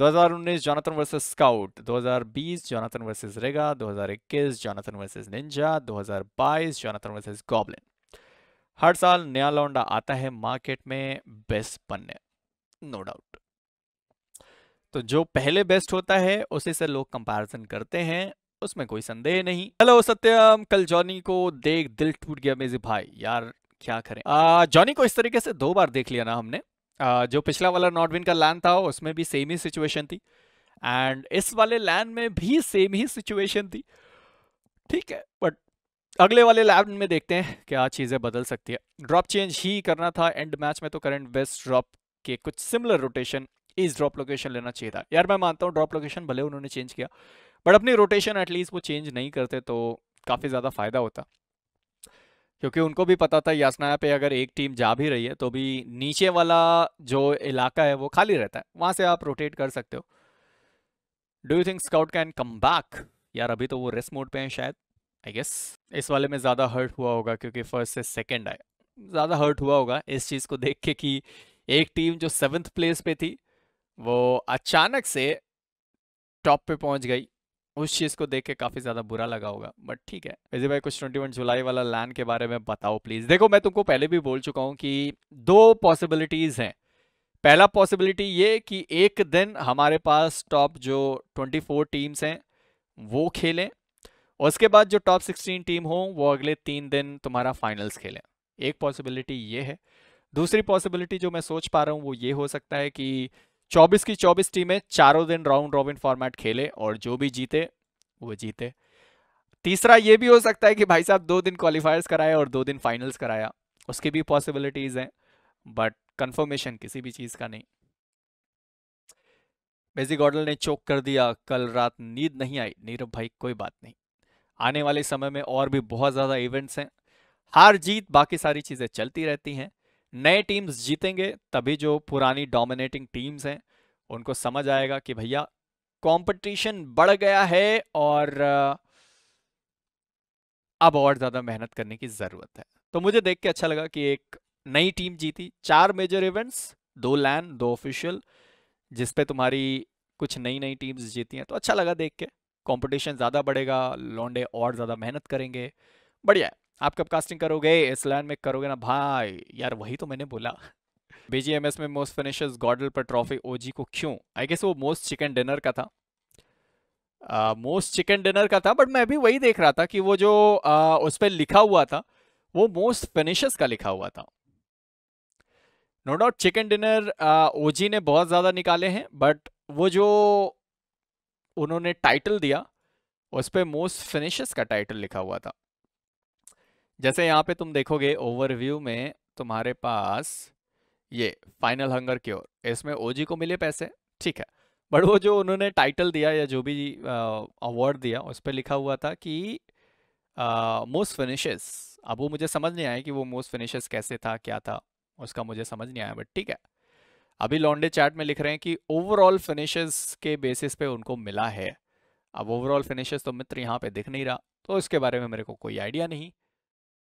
2019 Jonathan versus Scout 2020 Jonathan versus Rega 2021 Jonathan versus Ninja 2022 Jonathan versus Goblin हर साल नया लौंडा आता है मार्केट में बेस्ट बनने नो डाउट तो जो पहले बेस्ट होता है उसी से लोग कंपैरिजन करते हैं उसमें कोई संदेह नहीं हेलो सत्यम कल जॉनी को देख दिल टूट गया मेजी भाई यार क्या करें जॉनी को इस तरीके से दो बार देख लिया ना हमने जो पिछला वाला नॉर्डविन का लैंड था उसमें भी सेम ही सिचुएशन थी एंड इस वाले लैंड में भी सेम ही सिचुएशन थी ठीक है बट अगले वाले लैंड में देखते हैं क्या चीज़ें बदल सकती है ड्रॉप चेंज ही करना था एंड मैच में तो करंट वेस्ट ड्रॉप के कुछ सिमिलर रोटेशन इस ड्रॉप लोकेशन लेना चाहिए था यार मैं मानता हूँ ड्रॉप लोकेशन भले उन्होंने चेंज किया बट अपनी रोटेशन एटलीस्ट वो चेंज नहीं करते तो काफ़ी ज़्यादा फ़ायदा होता क्योंकि उनको भी पता था यासनाया पे अगर एक टीम जा भी रही है तो भी नीचे वाला जो इलाका है वो खाली रहता है वहां से आप रोटेट कर सकते हो do you think Scout can come back यार अभी तो वो रेस्ट मोड पे हैं शायद आई गेस इस वाले में ज़्यादा हर्ट हुआ होगा क्योंकि फर्स्ट से सेकेंड आया ज़्यादा हर्ट हुआ होगा इस चीज़ को देख के कि एक टीम जो सेवन्थ प्लेस पे थी वो अचानक से टॉप पे पहुंच गई उस चीज़ को देख के काफ़ी ज़्यादा बुरा लगा होगा बट ठीक है विजय भाई कुछ ट्वेंटी वन जुलाई वाला लैंड के बारे में बताओ प्लीज़ देखो मैं तुमको पहले भी बोल चुका हूँ कि दो पॉसिबिलिटीज़ हैं पहला पॉसिबिलिटी ये कि एक दिन हमारे पास टॉप जो 24 टीम्स हैं वो खेलें और उसके बाद जो टॉप 16 टीम हो वो अगले तीन दिन तुम्हारा फाइनल्स खेलें एक पॉसिबिलिटी ये है दूसरी पॉसिबिलिटी जो मैं सोच पा रहा हूँ वो ये हो सकता है कि चौबीस की चौबीस टीमें चारों दिन राउंड रॉबिन फॉर्मेट खेले और जो भी जीते वो जीते तीसरा ये भी हो सकता है कि भाई साहब दो दिन क्वालिफायर्स कराया और दो दिन फाइनल्स कराया उसकी भी पॉसिबिलिटीज हैं बट कंफर्मेशन किसी भी चीज़ का नहीं बेजी गॉडल ने चोक कर दिया कल रात नींद नहीं आई नीरव भाई कोई बात नहीं आने वाले समय में और भी बहुत ज़्यादा इवेंट्स हैं हार जीत बाकी सारी चीज़ें चलती रहती हैं नए टीम्स जीतेंगे तभी जो पुरानी डोमिनेटिंग टीम्स हैं उनको समझ आएगा कि भैया कंपटीशन बढ़ गया है और अब और ज़्यादा मेहनत करने की ज़रूरत है तो मुझे देख के अच्छा लगा कि एक नई टीम जीती चार मेजर इवेंट्स दो लैन दो ऑफिशियल जिसपे तुम्हारी कुछ नई नई टीम्स जीती हैं तो अच्छा लगा देख के कंपटीशन ज़्यादा बढ़ेगा लॉन्डे और ज़्यादा मेहनत करेंगे बढ़िया है आप कब कास्टिंग करोगे इस लैंड में करोगे ना भाई यार वही तो मैंने बोला बीजीएमएस में मोस्ट फिनिशेस गॉडल पर ट्रॉफी ओजी को क्यों आई गेस वो मोस्ट चिकन डिनर का था मोस्ट चिकन डिनर का था बट मैं भी वही देख रहा था कि वो जो uh, उस पर लिखा हुआ था वो मोस्ट फिनिशेस का लिखा हुआ था no doubt chicken dinner OG ने बहुत ज़्यादा निकाले हैं बट वो जो उन्होंने टाइटल दिया उस पर मोस्ट फिनिशेस का टाइटल लिखा हुआ था जैसे यहाँ पे तुम देखोगे ओवरव्यू में तुम्हारे पास ये फाइनल हंगर क्योर इसमें ओजी को मिले पैसे ठीक है बट वो जो उन्होंने टाइटल दिया या जो भी अवार्ड दिया उस पर लिखा हुआ था कि मोस्ट फिनिशेस अब वो मुझे समझ नहीं आया कि वो मोस्ट फिनिशेस कैसे था क्या था उसका मुझे समझ नहीं आया बट ठीक है अभी लॉन्डे चैट में लिख रहे हैं कि ओवरऑल फिनिशेस के बेसिस पे उनको मिला है अब ओवरऑल फिनिशेस तो मित्र यहाँ पे दिख नहीं रहा तो इसके बारे में मेरे को कोई आइडिया नहीं